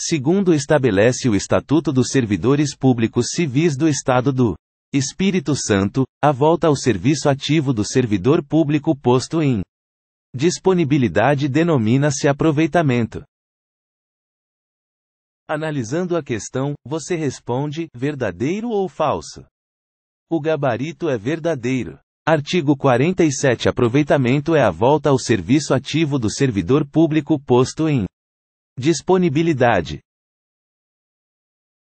segundo estabelece o Estatuto dos Servidores Públicos Civis do Estado do Espírito Santo, a volta ao serviço ativo do servidor público posto em disponibilidade denomina-se aproveitamento. Analisando a questão, você responde: verdadeiro ou falso? O gabarito é verdadeiro. Artigo 47 Aproveitamento é a volta ao serviço ativo do servidor público posto em Disponibilidade